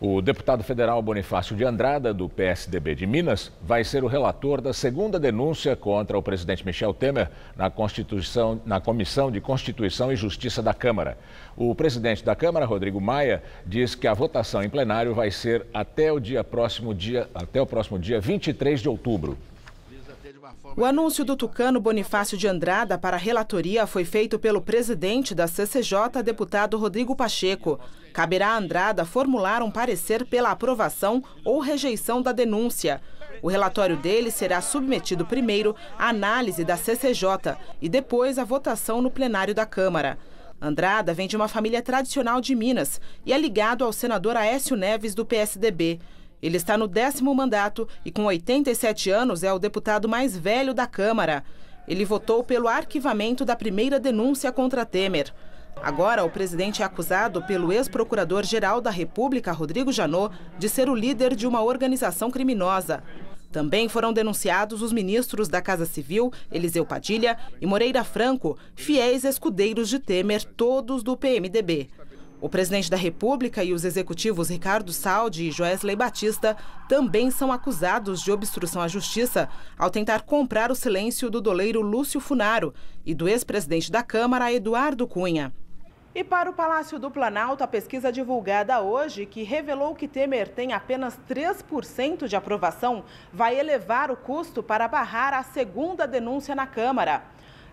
O deputado federal Bonifácio de Andrada, do PSDB de Minas, vai ser o relator da segunda denúncia contra o presidente Michel Temer na, Constituição, na Comissão de Constituição e Justiça da Câmara. O presidente da Câmara, Rodrigo Maia, diz que a votação em plenário vai ser até o, dia próximo dia, até o próximo dia 23 de outubro. O anúncio do tucano Bonifácio de Andrada para a relatoria foi feito pelo presidente da CCJ, deputado Rodrigo Pacheco. Caberá a Andrada formular um parecer pela aprovação ou rejeição da denúncia. O relatório dele será submetido primeiro à análise da CCJ e depois à votação no plenário da Câmara. Andrada vem de uma família tradicional de Minas e é ligado ao senador Aécio Neves, do PSDB. Ele está no décimo mandato e, com 87 anos, é o deputado mais velho da Câmara. Ele votou pelo arquivamento da primeira denúncia contra Temer. Agora, o presidente é acusado pelo ex-procurador-geral da República, Rodrigo Janot, de ser o líder de uma organização criminosa. Também foram denunciados os ministros da Casa Civil, Eliseu Padilha e Moreira Franco, fiéis escudeiros de Temer, todos do PMDB. O presidente da República e os executivos Ricardo Saldi e Joesley Batista também são acusados de obstrução à justiça ao tentar comprar o silêncio do doleiro Lúcio Funaro e do ex-presidente da Câmara, Eduardo Cunha. E para o Palácio do Planalto, a pesquisa divulgada hoje, que revelou que Temer tem apenas 3% de aprovação, vai elevar o custo para barrar a segunda denúncia na Câmara.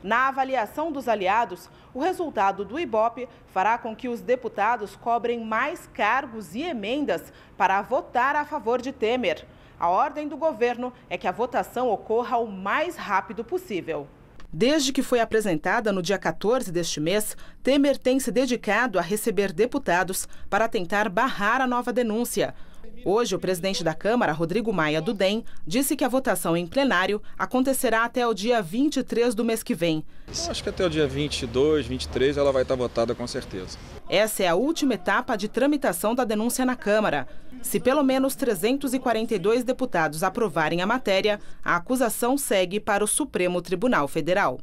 Na avaliação dos aliados, o resultado do IBOP fará com que os deputados cobrem mais cargos e emendas para votar a favor de Temer. A ordem do governo é que a votação ocorra o mais rápido possível. Desde que foi apresentada no dia 14 deste mês, Temer tem se dedicado a receber deputados para tentar barrar a nova denúncia. Hoje, o presidente da Câmara, Rodrigo Maia do DEM, disse que a votação em plenário acontecerá até o dia 23 do mês que vem. acho que até o dia 22, 23 ela vai estar votada com certeza. Essa é a última etapa de tramitação da denúncia na Câmara. Se pelo menos 342 deputados aprovarem a matéria, a acusação segue para o Supremo Tribunal Federal.